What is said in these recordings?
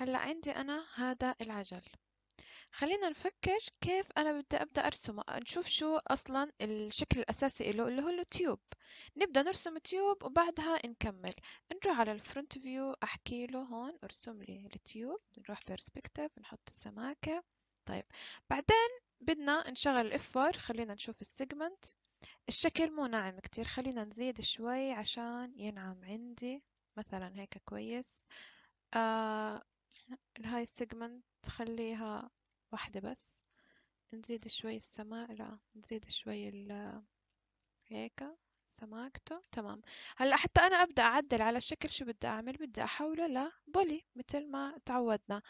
هلا عندي أنا هذا العجل خلينا نفكر كيف أنا بدي أبدأ أرسمه نشوف شو أصلا الشكل الأساسي له اللي هو التيوب نبدأ نرسم تيوب وبعدها نكمل نروح على الفرونت فيو أحكي له هون أرسم لي التيوب نروح بيرسبكتيف نحط السماكة طيب بعدين بدنا نشغل الإفر خلينا نشوف السيجمنت الشكل مو ناعم كتير خلينا نزيد شوي عشان ينعم عندي مثلا هيك كويس آه الهاي سيجمنت خليها واحدة بس نزيد شوي السماء لا نزيد شوي ال هيك سماكته تمام هلا حتى انا ابدا اعدل على الشكل شو بدي اعمل بدي احوله لبولي مثل ما تعودنا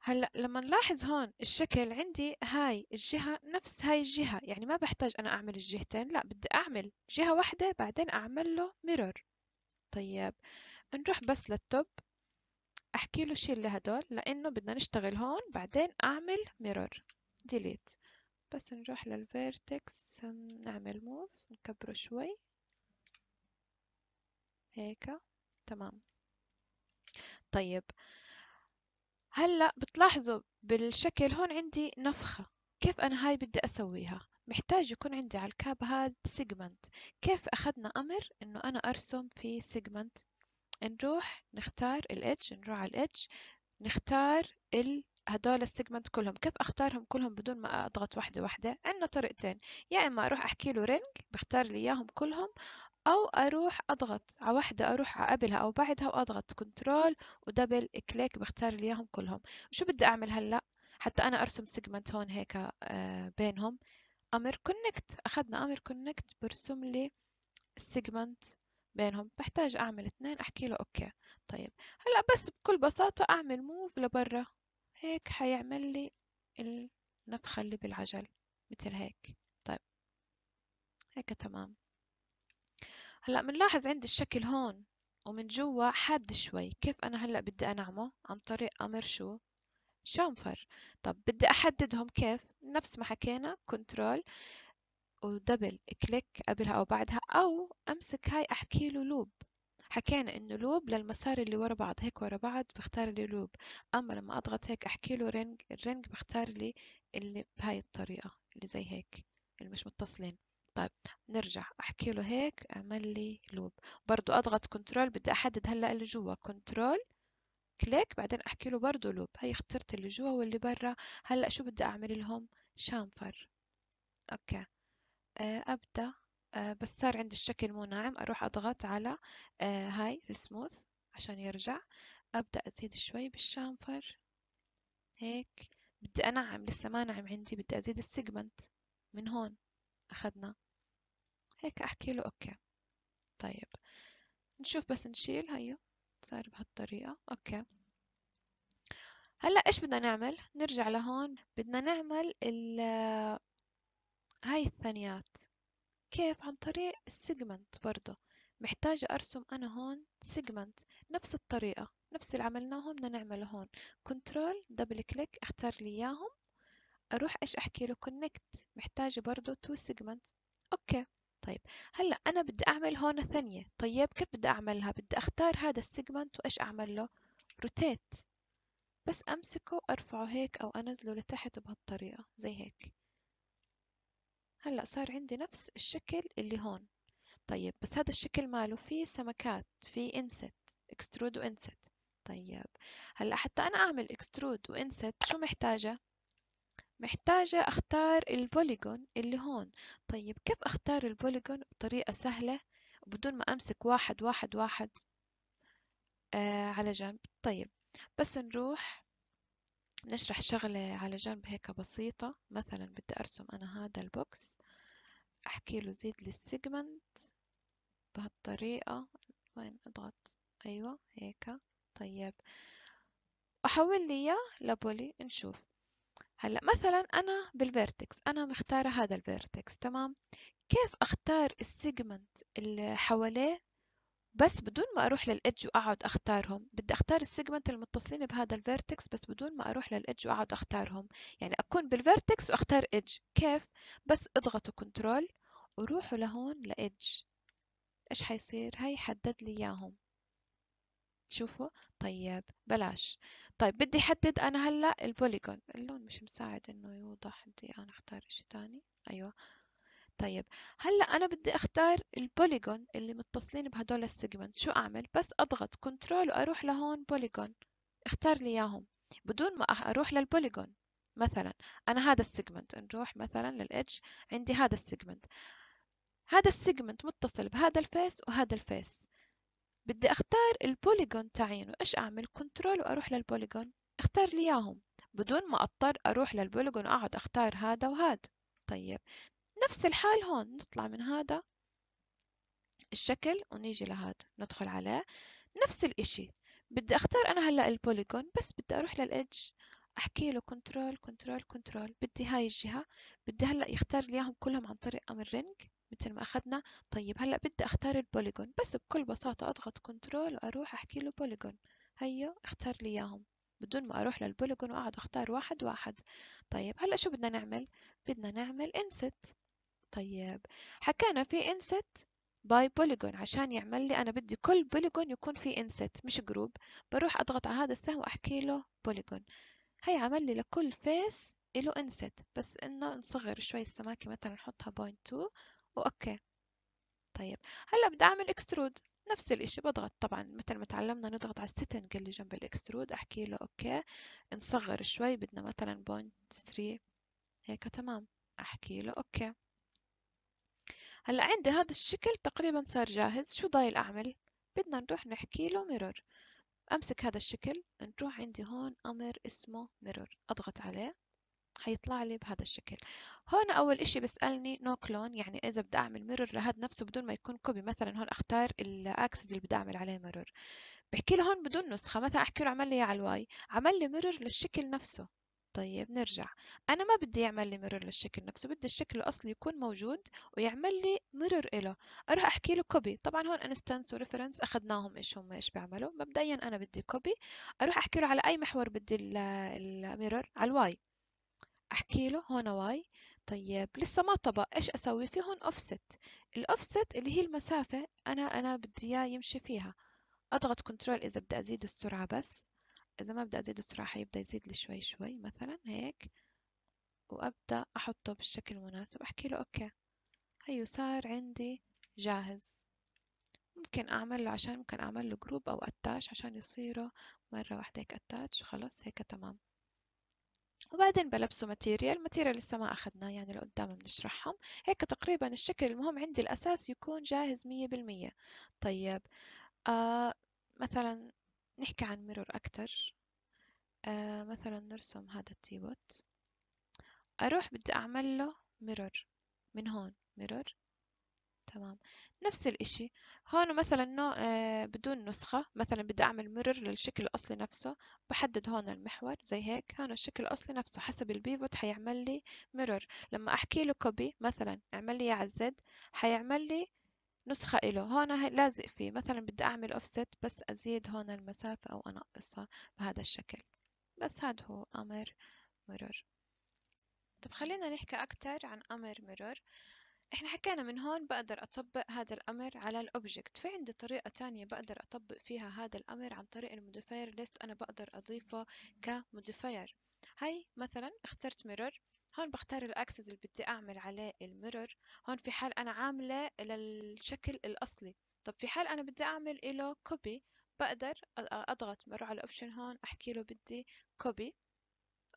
هلا لما نلاحظ هون الشكل عندي هاي الجهة نفس هاي الجهة يعني ما بحتاج أنا أعمل الجهتين لا بدي أعمل جهة واحدة بعدين أعمل له ميرور طيب نروح بس للتوب احكي له شيل هدول لانه بدنا نشتغل هون بعدين اعمل ميرور ديليت بس نروح للفيرتكس نعمل موف نكبره شوي هيك تمام طيب هلا بتلاحظوا بالشكل هون عندي نفخة كيف أنا هاي بدي أسويها محتاج يكون عندي على الكاب هاد سيجمنت كيف أخذنا أمر إنه أنا أرسم في سيجمنت نروح نختار ال H نروح على ال H نختار ال هدول السيجمنت كلهم كيف اختارهم كلهم بدون ما اضغط واحدة واحدة عندنا طريقتين يا اما اروح احكي له رينج بختار لي اياهم كلهم او اروح اضغط على واحدة اروح على قبلها او بعدها واضغط كنترول ودبل كليك بختار لي اياهم كلهم شو بدي اعمل هلا حتى انا ارسم سيجمنت هون هيك آه، بينهم امر كونكت اخذنا امر كونكت برسم لي السيجمنت بينهم بحتاج أعمل اثنين أحكي له أوكي طيب هلأ بس بكل بساطة أعمل موف لبرا هيك حيعمل لي النفخة اللي بالعجل مثل هيك طيب هيك تمام هلأ بنلاحظ عندي الشكل هون ومن جوا حاد شوي كيف أنا هلأ بدي أنعمه عن طريق أمر شو شامفر طب بدي أحددهم كيف نفس ما حكينا كنترول ودبل كليك قبلها أو بعدها أو أمسك هاي أحكي له لوب حكينا إنه لوب للمسار اللي ورا بعض هيك ورا بعض بختار لي لوب أما لما أضغط هيك أحكي له رينج الرينج بختار لي اللي بهاي الطريقة اللي زي هيك اللي مش متصلين طيب نرجع أحكي له هيك أعمل لي لوب برضو أضغط كنترول بدي أحدد هلأ اللي جوا كنترول كليك بعدين أحكي له برضو لوب هي اخترت اللي جوا واللي برا هلأ شو بدي أعمل لهم شامفر أوكي آه، أبدأ آه، بس صار عندي الشكل مو ناعم أروح أضغط على آه، هاي السموث عشان يرجع، أبدأ أزيد شوي بالشامفر هيك بدي أنعم لسة ما نعم عندي بدي أزيد السيجمنت من هون اخذنا هيك أحكي له أوكي طيب نشوف بس نشيل هيو صار بهالطريقة أوكي هلأ إيش بدنا نعمل نرجع لهون بدنا نعمل ال هاي الثانيات كيف عن طريق السيجمنت برضه محتاجة أرسم أنا هون سيجمنت نفس الطريقة نفس اللي عملناه بدنا نعمله هون كنترول دبل كليك اختار لي إياهم أروح إيش أحكي له كونكت محتاجة برضه تو سيجمنت أوكي طيب هلا أنا بدي أعمل هون ثانية طيب كيف بدي أعملها بدي أختار هذا السيجمنت وإيش أعمل له روتيت بس أمسكه أرفعه هيك أو أنزله لتحت بهالطريقة زي هيك هلأ صار عندي نفس الشكل اللي هون طيب بس هذا الشكل ماله فيه سمكات فيه انست اكسترود وانست طيب هلأ حتى أنا أعمل اكسترود وانست شو محتاجة؟ محتاجة أختار البوليجون اللي هون طيب كيف أختار البوليجون بطريقة سهلة بدون ما أمسك واحد واحد واحد آه على جنب طيب بس نروح نشرح شغلة على جنب هيك بسيطة مثلا بدي أرسم أنا هذا البوكس أحكي له زيد لي السيجمنت بهالطريقة وين أضغط أيوة هيك طيب أحول لي إياه لبولي نشوف هلا مثلا أنا بالفيرتكس أنا مختارة هذا الفيرتكس تمام كيف أختار السيجمنت اللي حواليه بس بدون ما أروح للإدج وأقعد أختارهم بدي أختار السيجمنت المتصلين بهذا الفيرتكس بس بدون ما أروح للإدج وأقعد أختارهم يعني أكون بالفيرتكس وأختار إدج كيف؟ بس اضغطوا كنترول وروحوا لهون لإدج إيش حيصير؟ هاي حدد لي إياهم شوفوا طيب بلاش طيب بدي أحدد أنا هلأ البوليجون اللون مش مساعد إنه يوضح بدي أنا أختار إشي تاني أيوة طيب هلا انا بدي اختار البوليجون اللي متصلين بهدول السيجمنت شو اعمل بس اضغط كنترول واروح لهون بوليجون اختار لي اياهم بدون ما اروح للبوليجون مثلا انا هذا السيجمنت نروح مثلا للإدج عندي هذا السيجمنت هذا السيجمنت متصل بهذا الفيس وهذا الفيس بدي اختار البوليجون تاعينه ايش اعمل كنترول واروح للبوليجون اختار لي اياهم بدون ما اضطر اروح للبوليجون واقعد اختار هذا وهذا طيب نفس الحال هون نطلع من هذا الشكل ونيجي لهذا ندخل عليه نفس الإشي بدي أختار أنا هلأ البوليجون بس بدي أروح للإدج أحكي له كنترول كنترول كنترول بدي هاي الجهة بدي هلأ يختار لي إياهم كلهم عن طريق أمر رينج مثل ما أخذنا طيب هلأ بدي أختار البوليجون بس بكل بساطة أضغط كنترول وأروح أحكي له بوليجون هيو اختار لي إياهم بدون ما أروح للبوليجون وأقعد أختار واحد واحد طيب هلأ شو بدنا نعمل؟ بدنا نعمل انست طيب حكينا في انست باي بوليجون عشان يعمل لي أنا بدي كل بوليجون يكون في انست مش جروب بروح أضغط على هذا السهم وأحكي له بوليجون هي عمل لي لكل فيس له انست بس إنه نصغر شوي السماكة مثلا نحطها بوينت 2 وأوكي طيب هلا بدي أعمل اكسترود نفس الاشي بضغط طبعا مثل ما تعلمنا نضغط على السيتنج اللي جنب الاكسترود احكي له اوكي نصغر شوي بدنا مثلا بوينت 3 هيك تمام احكي له اوكي هلا عندي هذا الشكل تقريبا صار جاهز شو ضايل أعمل بدنا نروح نحكي له ميرور أمسك هذا الشكل نروح عندي هون أمر اسمه ميرور أضغط عليه حيطلع لي بهذا الشكل هون أول إشي بسألني نو no كلون يعني إذا بدي أعمل ميرور لهذا نفسه بدون ما يكون كوبي مثلا هون أختار الأكسس اللي بدي أعمل عليه ميرور بحكي له هون بدون نسخة مثلا أحكي له عمل لي على الواي عمل لي ميرور للشكل نفسه طيب نرجع أنا ما بدي يعمل لي ميرور للشكل نفسه بدي الشكل الأصلي يكون موجود ويعمل لي ميرور له أروح أحكي له كوبي طبعا هون انستنس وريفرنس أخذناهم إيش هم إيش بيعملوا مبدئيا أنا بدي كوبي أروح أحكي له على أي محور بدي الميرور على الواي أحكي له هون واي طيب لسه ما طبق ايش اسوي في هون اوفست الاوفست اللي هي المسافه انا انا بدي اياه يمشي فيها اضغط كنترول اذا بدي ازيد السرعه بس اذا ما بدي ازيد السرعة حيبدأ يزيد لي شوي شوي مثلا هيك وابدأ احطه بالشكل المناسب احكي له اوكي هيو صار عندي جاهز ممكن اعمل له عشان ممكن اعمل له جروب او اتاش عشان يصيروا مرة واحدة هيك أتاش خلص هيك تمام وبعدين بلبسه ماتيريال ماتيريال لسه ما أخذناه يعني لقدام بنشرحهم هيك تقريبا الشكل المهم عندي الأساس يكون جاهز مية بالمية طيب آه مثلا نحكي عن ميرور أكتر آه مثلا نرسم هذا التيبوت أروح بدي أعمل له ميرور من هون ميرور تمام نفس الإشي هون مثلا نو آه بدون نسخة مثلا بدي أعمل ميرور للشكل الأصلي نفسه بحدد هون المحور زي هيك هون الشكل الأصلي نفسه حسب البيبوت حيعمل لي ميرور لما أحكي له كوبي مثلا اعمل لي على الزد حيعمل لي نسخة إله هون لازق فيه مثلا بدي أعمل أوفست بس أزيد هون المسافة أو أنقصها بهذا الشكل بس هذا هو أمر مرور طب خلينا نحكي أكتر عن أمر مرور احنا حكينا من هون بقدر أطبق هذا الأمر على الأوبجكت في عندي طريقة تانية بقدر أطبق فيها هذا الأمر عن طريق الموديفاير ليست أنا بقدر أضيفه كموديفاير هاي مثلا اخترت مرور هون بختار الأكسس اللي بدي أعمل عليه الميرور هون في حال أنا عاملة للشكل الأصلي طب في حال أنا بدي أعمل له كوبي بقدر أضغط بروح على الأوبشن هون أحكي له بدي كوبي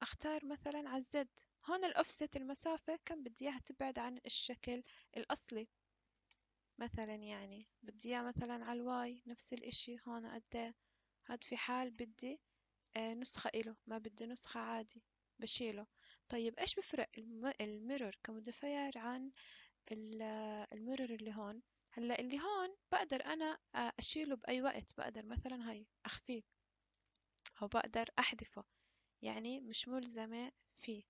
أختار مثلا على الزد هون الأوفست المسافة كم بدي إياها تبعد عن الشكل الأصلي مثلا يعني بدي إياه مثلا على الواي نفس الإشي هون قد إيه. هاد في حال بدي آه، نسخة إله ما بدي نسخة عادي بشيله طيب إيش بفرق الميرور كمودفاير عن الميرور اللي هون هلا اللي هون بقدر أنا أشيله بأي وقت بقدر مثلا هاي أخفيه أو بقدر أحذفه يعني مش ملزمة فيه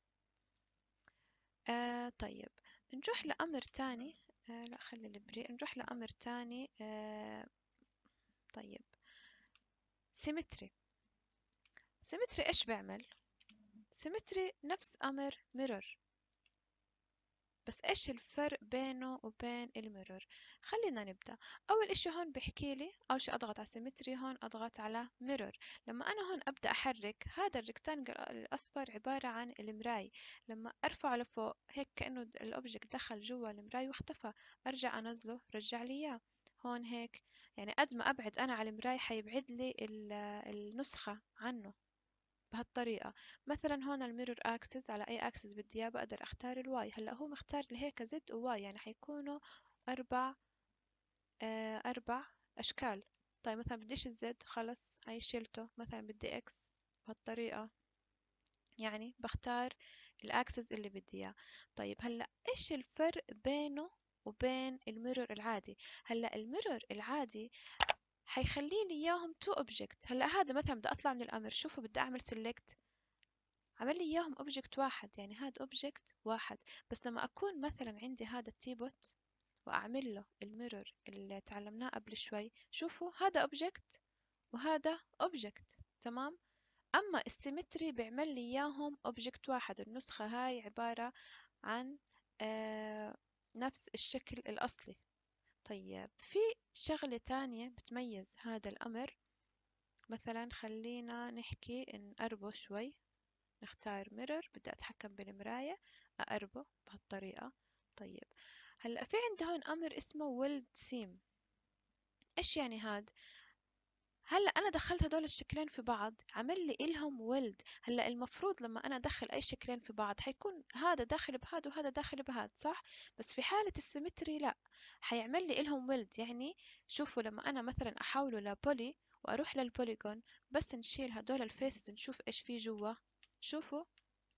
آه طيب نروح لأمر تاني آه لا خلي البري نروح لأمر تاني آه طيب سيمتري سيمتري إيش بيعمل سيمتري نفس أمر ميرور بس إيش الفرق بينه وبين الميرور خلينا نبدأ أول إشي هون بحكي لي أول شي أضغط على سيمتري هون أضغط على ميرور لما أنا هون أبدأ أحرك هذا الريكتانجل الأصفر عبارة عن المراي لما أرفعه لفوق هيك كأنه الأوبجكت دخل جوا المراي واختفى أرجع أنزله رجع لي إياه هون هيك يعني قد ما أبعد أنا على المراي حيبعد لي النسخة عنه بهالطريقة مثلا هون الميرور اكسس على اي اكسس بدي اياه بقدر اختار الواي هلا هو مختار لي هيك زد وواي يعني حيكونوا اربع آه، اربع اشكال طيب مثلا بديش الزد خلص هاي شلته مثلا بدي اكس بهالطريقة يعني بختار الاكسس اللي بدي اياه طيب هلا ايش الفرق بينه وبين الميرور العادي هلا الميرور العادي حيخلي لي إياهم تو اوبجكت هلا هذا مثلا بدي أطلع من الأمر شوفوا بدي أعمل سيلكت عمل لي إياهم اوبجكت واحد يعني هذا اوبجكت واحد بس لما أكون مثلا عندي هذا التيبوت وأعمل له الميرور اللي تعلمناه قبل شوي شوفوا هذا اوبجكت وهذا اوبجكت تمام أما السيمتري بيعمل لي إياهم اوبجكت واحد النسخة هاي عبارة عن آه نفس الشكل الأصلي طيب في شغلة تانية بتميز هذا الأمر مثلا خلينا نحكي نقربه شوي نختار mirror بدي أتحكم بالمراية أقربه بهالطريقة طيب هلأ في عندهم أمر اسمه weld seam إيش يعني هاد؟ هلا انا دخلت هدول الشكلين في بعض عمل لي إلهم ولد هلا المفروض لما انا ادخل اي شكلين في بعض حيكون هذا داخل بهذا وهذا داخل بهذا صح بس في حالة السيمتري لا حيعمل لي إلهم ولد يعني شوفوا لما انا مثلا احوله لبولي واروح للبوليجون بس نشيل هدول الفيسز نشوف ايش في جوا شوفوا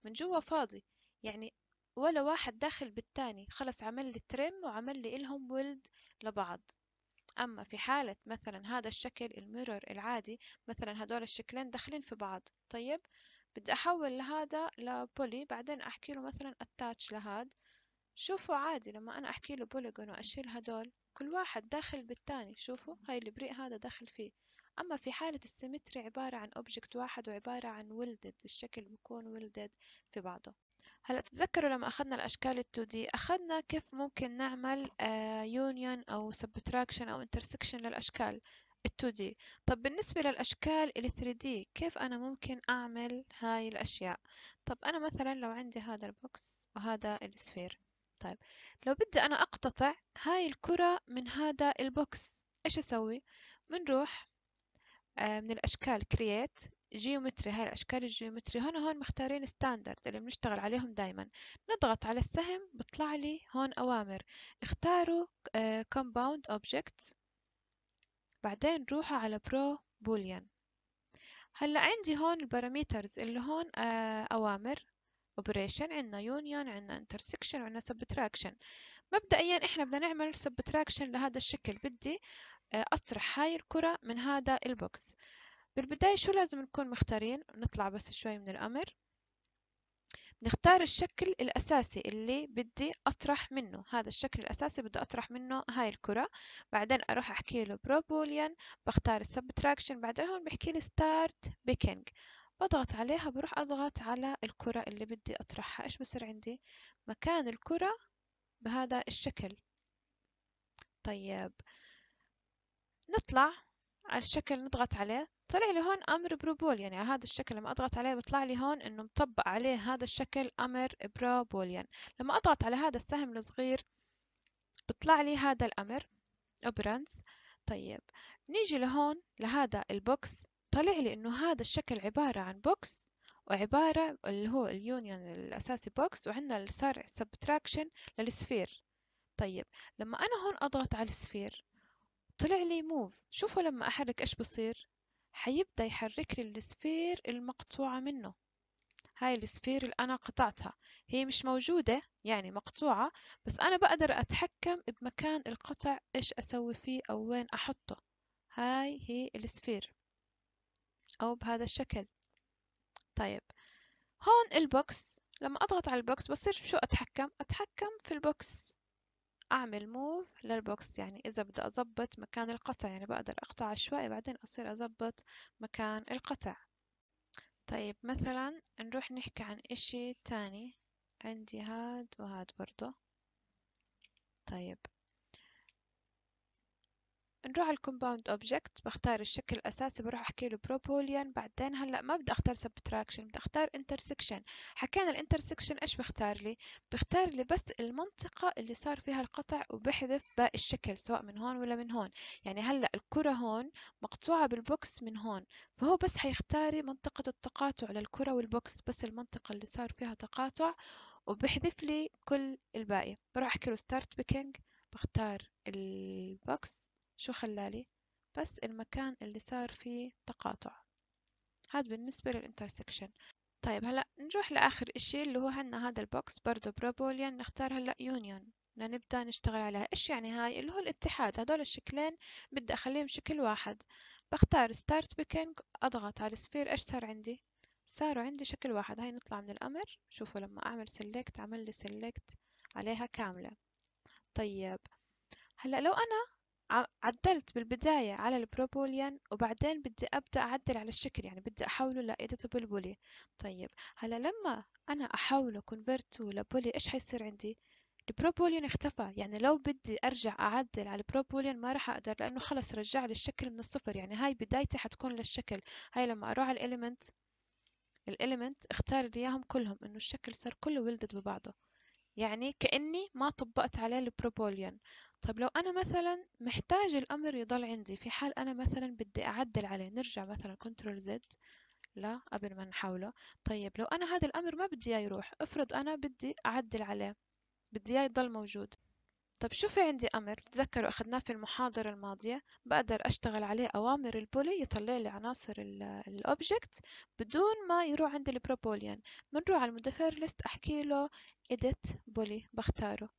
من جوا فاضي يعني ولا واحد داخل بالتاني خلص عمل لي ترم وعمل لي إلهم ولد لبعض أما في حالة مثلا هذا الشكل الميرور العادي مثلا هدول الشكلين داخلين في بعض طيب بدي أحول لهذا لبولي بعدين أحكي له مثلا اتاتش لهاد شوفوا عادي لما أنا أحكي له بوليجون وأشيل هدول كل واحد داخل بالتاني شوفوا هاي البريء هذا داخل فيه أما في حالة السيمتري عبارة عن أوبجكت واحد وعبارة عن ولدد الشكل بيكون ولدد في بعضه هلأ تتذكروا لما أخذنا الأشكال ال 2D أخذنا كيف ممكن نعمل آه، union أو subtraction أو intersection للأشكال ال 2D طب بالنسبة للأشكال ال 3D كيف أنا ممكن أعمل هاي الأشياء طب أنا مثلا لو عندي هذا البوكس وهذا السفير طيب لو بدي أنا أقتطع هاي الكرة من هذا البوكس إيش أسوي؟ بنروح آه، من الأشكال create جيومتري هاي الأشكال الجيومتري هون هون مختارين ستاندرد اللي بنشتغل عليهم دايما نضغط على السهم بطلع لي هون أوامر اختاروا كومباوند آه، أوبجكتس بعدين روحوا على برو بوليان هلا عندي هون الباراميترز اللي هون آه، أوامر اوبريشن عندنا يونيون عندنا انترسكشن وعندنا سبتراكشن مبدئيا احنا بدنا نعمل سبتراكشن لهذا الشكل بدي آه، أطرح هاي الكرة من هذا البوكس بالبداية شو لازم نكون مختارين نطلع بس شوي من الأمر نختار الشكل الأساسي اللي بدي أطرح منه هذا الشكل الأساسي بدي أطرح منه هاي الكرة بعدين أروح أحكي له بروبوليان بختار السبتراكشن بعدين هون بحكي لي ستارت بيكينج بضغط عليها بروح أضغط على الكرة اللي بدي أطرحها إيش بصير عندي مكان الكرة بهذا الشكل طيب نطلع على الشكل نضغط عليه طلع لي هون أمر بروبول يعني على هذا الشكل لما أضغط عليه بيطلع لي هون إنه مطبق عليه هذا الشكل أمر بروبوليان يعني لما أضغط على هذا السهم الصغير بيطلع لي هذا الأمر أوبرانس طيب نيجي لهون لهذا البوكس طلع لي إنه هذا الشكل عبارة عن بوكس وعبارة اللي هو اليونيون الأساسي بوكس وعندنا اللي صار سبتراكشن للسفير طيب لما أنا هون أضغط على السفير طلع لي موف شوفوا لما أحرك إيش بصير حيبدأ يحرك لي السفير المقطوعة منه هاي السفير اللي أنا قطعتها هي مش موجودة يعني مقطوعة بس أنا بقدر أتحكم بمكان القطع إيش أسوي فيه أو وين أحطه هاي هي السفير أو بهذا الشكل طيب هون البوكس لما أضغط على البوكس بصير شو أتحكم أتحكم في البوكس أعمل move للبوكس يعني إذا بدي أظبط مكان القطع يعني بقدر أقطع عشوائي بعدين أصير أظبط مكان القطع طيب مثلا نروح نحكي عن إشي تاني عندي هاد وهاد برضو طيب نروح على الكومباوند اوبجكت بختار الشكل الاساسي بروح احكي له بروبوليان بعدين هلا ما بدي اختار سبتراكشن بدي اختار انترسكشن حكينا الانترسكشن ايش بختار لي بختار لي بس المنطقه اللي صار فيها القطع وبحذف باقي الشكل سواء من هون ولا من هون يعني هلا الكره هون مقطوعه بالبوكس من هون فهو بس حيختاري منطقه التقاطع للكره والبوكس بس المنطقه اللي صار فيها تقاطع وبحذف لي كل الباقي بروح احكي له ستارت بيكينج بختار البوكس شو خلالي بس المكان اللي صار فيه تقاطع هاد بالنسبة للانترسكشن طيب هلا نروح لآخر إشي اللي هو عنا هذا البوكس برضو برابوليان نختار هلا يونيون لنبدأ نشتغل عليها إيش يعني هاي اللي هو الاتحاد هدول الشكلين بدي أخليهم شكل واحد بختار ستارت بيكينج أضغط على السفير إيش صار عندي صاروا عندي شكل واحد هاي نطلع من الأمر شوفوا لما أعمل سيلكت عمل لي سيلكت عليها كاملة طيب هلا لو أنا عدلت بالبداية على البروبوليان وبعدين بدي أبدأ أعدل على الشكل يعني بدي أحوله لإيديتابل بولي طيب هلا لما أنا أحوله convert to لبولي إيش حيصير عندي؟ البروبوليان اختفى يعني لو بدي أرجع أعدل على البروبوليان ما راح أقدر لأنه خلص رجع لي الشكل من الصفر يعني هاي بدايتي حتكون للشكل هاي لما أروح على الإليمنت الإليمنت اختار لي إياهم كلهم إنه الشكل صار كله ولدد ببعضه يعني كأني ما طبقت عليه البروبوليون طيب لو أنا مثلا محتاج الأمر يضل عندي في حال أنا مثلا بدي أعدل عليه نرجع مثلا كنترول زد لا قبل ما نحوله طيب لو أنا هذا الأمر ما بدي إياه يروح افرض أنا بدي أعدل عليه بدي إياه يضل موجود طب شو في عندي أمر تذكروا أخذناه في المحاضرة الماضية بقدر أشتغل عليه أوامر البولي يطلع لي عناصر الأوبجكت بدون ما يروح عند البروبوليان بنروح على المدفر ليست أحكي له edit بولي بختاره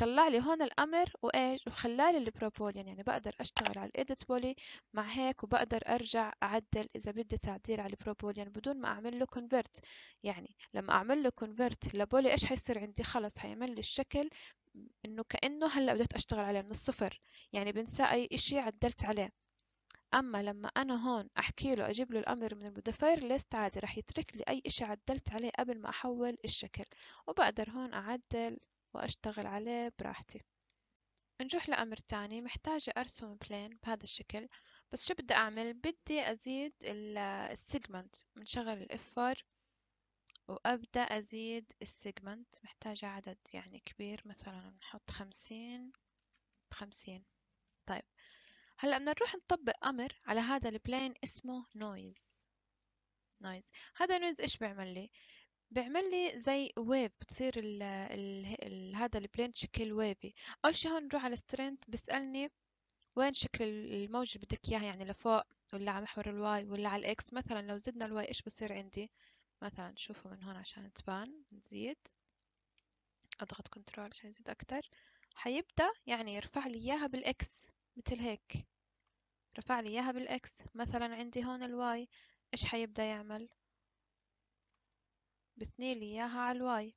طلع لي هون الأمر وإيش وخلالي البروبوليان يعني بقدر أشتغل على الإيديت بولي مع هيك وبقدر أرجع أعدل إذا بدي تعديل على البروبوليان بدون ما أعمل له كونفرت يعني لما أعمل له كونفرت لبولي إيش حيصير عندي خلص حيعمل لي الشكل إنه كأنه هلأ بدأت أشتغل عليه من الصفر يعني بنسى أي إشي عدلت عليه أما لما أنا هون أحكي له أجيب له الأمر من الموديفاير ليست عادي رح يترك لي أي إشي عدلت عليه قبل ما أحول الشكل وبقدر هون أعدل وأشتغل عليه براحتي نروح لأمر تاني محتاجة أرسم بلين بهذا الشكل بس شو بدي أعمل بدي أزيد السيجمنت بنشغل الإفر وأبدأ أزيد السيجمنت محتاجة عدد يعني كبير مثلا نحط خمسين بخمسين طيب هلأ بدنا نروح نطبق أمر على هذا البلين اسمه نويز نويز هذا نويز إيش بيعمل لي؟ بيعمل لي زي ويف بتصير ال ال هذا البلين شكل ويفي أول شي هون نروح على سترينت بيسألني وين شكل الموجة بدك إياها يعني لفوق ولا على محور الواي ولا على الإكس مثلا لو زدنا الواي إيش بصير عندي؟ مثلا شوفوا من هون عشان تبان نزيد أضغط كنترول عشان يزيد أكتر حيبدأ يعني يرفع لي إياها بالإكس مثل هيك رفع لي إياها بالإكس مثلا عندي هون الواي إيش حيبدأ يعمل بثني لي إياها على الواي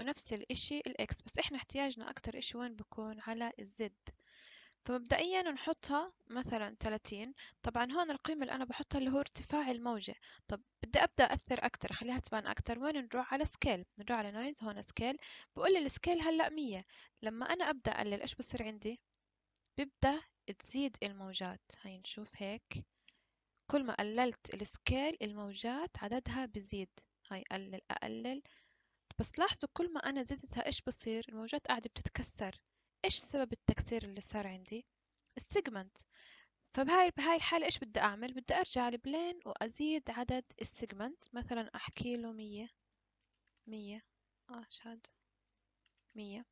ونفس الإشي الإكس بس إحنا احتياجنا أكتر إشي وين بكون على الزد فمبدئيا نحطها مثلا 30 طبعا هون القيمة اللي أنا بحطها اللي هو ارتفاع الموجة طب بدي أبدأ أثر أكتر أخليها تبان أكتر وين نروح على سكيل نروح على نويز هون سكيل بقول لي السكيل هلأ 100 لما أنا أبدأ أقلل إيش بصير عندي ببدأ تزيد الموجات هاي نشوف هيك كل ما قللت السكيل الموجات عددها بزيد هاي أقلل أقلل بس لاحظوا كل ما أنا زدتها إيش بصير الموجات قاعدة بتتكسر إيش سبب التكسير اللي صار عندي؟ السيجمنت فبهاي بهاي الحالة إيش بدي أعمل؟ بدي أرجع البلين وأزيد عدد السيجمنت مثلا أحكي له مية مية أشهد آه، مية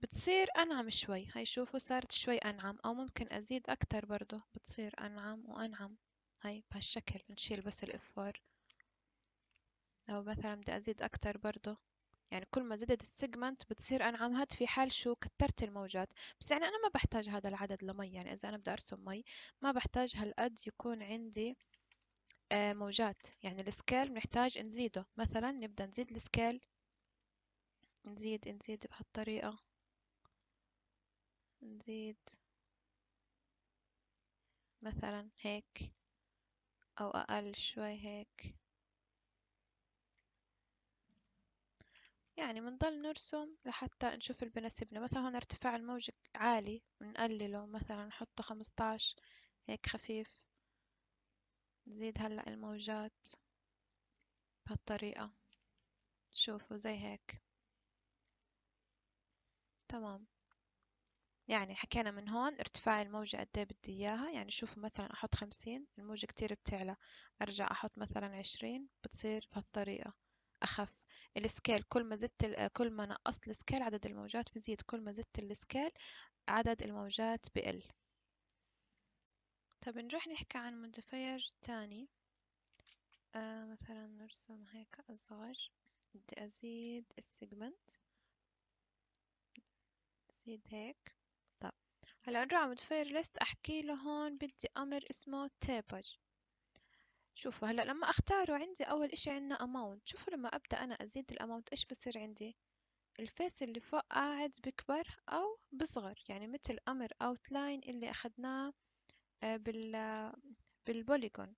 بتصير أنعم شوي هاي شوفوا صارت شوي أنعم أو ممكن أزيد أكتر برضه بتصير أنعم وأنعم هاي بهالشكل نشيل بس الافور او مثلا بدي أزيد أكتر برضه يعني كل ما زدت السيجمنت بتصير أنا عم هاد في حال شو كترت الموجات بس يعني أنا ما بحتاج هذا العدد لمي يعني إذا أنا بدي أرسم مي ما بحتاج هالقد يكون عندي آه، موجات يعني السكيل بنحتاج نزيده مثلا نبدأ نزيد السكيل نزيد نزيد بهالطريقة نزيد مثلا هيك أو أقل شوي هيك يعني بنضل نرسم لحتى نشوف اللي بناسبنا مثلا هون ارتفاع الموج عالي بنقلله مثلا نحطه خمسطعش هيك خفيف نزيد هلأ الموجات بهالطريقة شوفوا زي هيك تمام يعني حكينا من هون ارتفاع الموجة قد ايه بدي اياها يعني شوفوا مثلا احط خمسين الموجة كتير بتعلى ارجع احط مثلا عشرين بتصير بهالطريقة اخف السكيل كل ما زدت كل ما نقصت السكيل عدد الموجات بزيد كل ما زدت السكيل عدد الموجات بقل طب نروح نحكي عن مودفاير تاني آه مثلا نرسم هيك أصغر بدي أزيد السيجمنت زيد هيك طب هلا نروح على مودفاير ليست أحكي له هون بدي أمر اسمه تيبر شوفوا هلا لما اختاره عندي اول اشي عندنا اماونت شوفوا لما ابدأ انا ازيد الاماونت ايش بصير عندي الفيس اللي فوق قاعد بكبر او بصغر يعني مثل امر اوت لاين اللي اخدناه آه، بال بالبوليجون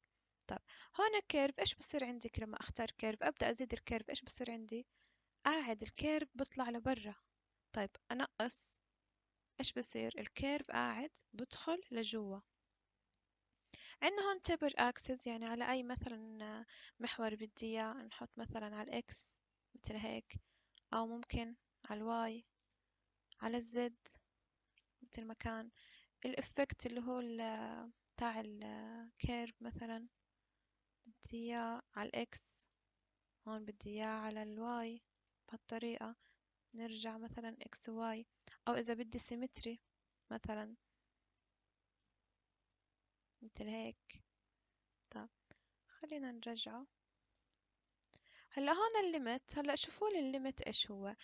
طب هون كيرف ايش بصير عندي لما اختار كيرف ابدا ازيد الكيرف ايش بصير عندي قاعد الكيرف بطلع لبرا طيب انقص ايش بصير الكيرف قاعد بدخل لجوا هون تبر اكسس يعني على اي مثلا محور بدي اياه نحط مثلا على الاكس مثل هيك او ممكن على الواي على الزد مثل ما كان الافكت اللي هو تاع الكيرف مثلا بدي اياه على الاكس هون بدي اياه على الواي بهالطريقة نرجع مثلا اكس واي او اذا بدي سيمتري مثلا مثل هيك طب خلينا نرجعه هلا هون الليمت هلا شوفوا لي الليمت ايش هو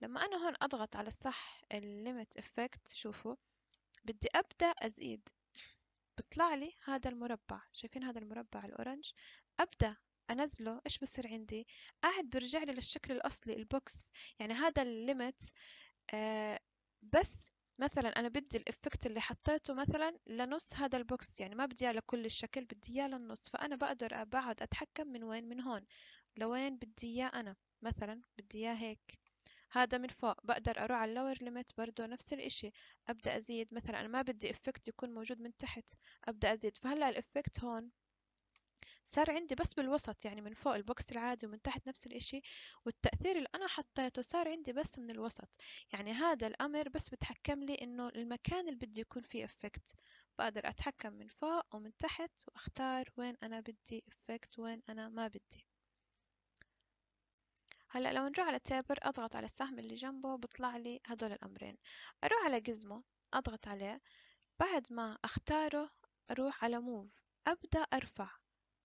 لما انا هون اضغط على الصح الليمت افكت شوفوا بدي ابدا ازيد بطلع لي هذا المربع شايفين هذا المربع الاورنج ابدا انزله ايش بصير عندي قاعد برجع لي للشكل الاصلي البوكس يعني هذا الليمت آه بس مثلا أنا بدي الإفكت اللي حطيته مثلا لنص هذا البوكس يعني ما بدي إياه لكل الشكل بدي إياه للنص فأنا بقدر بعد أتحكم من وين من هون لوين بدي إياه أنا مثلا بدي إياه هيك هذا من فوق بقدر أروح على اللور ليميت برضه نفس الإشي أبدأ أزيد مثلا أنا ما بدي إفكت يكون موجود من تحت أبدأ أزيد فهلأ الإفكت هون صار عندي بس بالوسط يعني من فوق البوكس العادي ومن تحت نفس الإشي والتأثير اللي أنا حطيته صار عندي بس من الوسط يعني هذا الأمر بس بتحكم لي إنه المكان اللي بدي يكون فيه إفكت بقدر أتحكم من فوق ومن تحت وأختار وين أنا بدي إفكت وين أنا ما بدي هلا لو نروح على تابر أضغط على السهم اللي جنبه بطلع لي هدول الأمرين أروح على جزمه أضغط عليه بعد ما أختاره أروح على موف أبدأ أرفع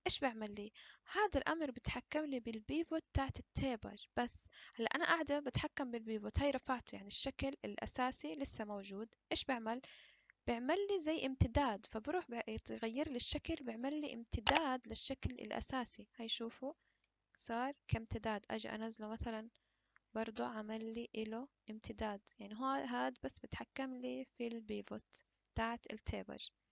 إيش بعمل لي هذا الأمر بتحكم لي بالبيفوت تاعت التيبل بس هلا أنا قاعدة بتحكم بالبيفوت هاي رفعته يعني الشكل الأساسي لسه موجود إيش بعمل بعمل لي زي امتداد فبروح بيغير لي الشكل بعمل لي امتداد للشكل الأساسي هاي شوفوا صار كامتداد أجي أنزله مثلا برضو عمل لي إله امتداد يعني هو هاد بس بتحكم لي في البيفوت تاعت التيبل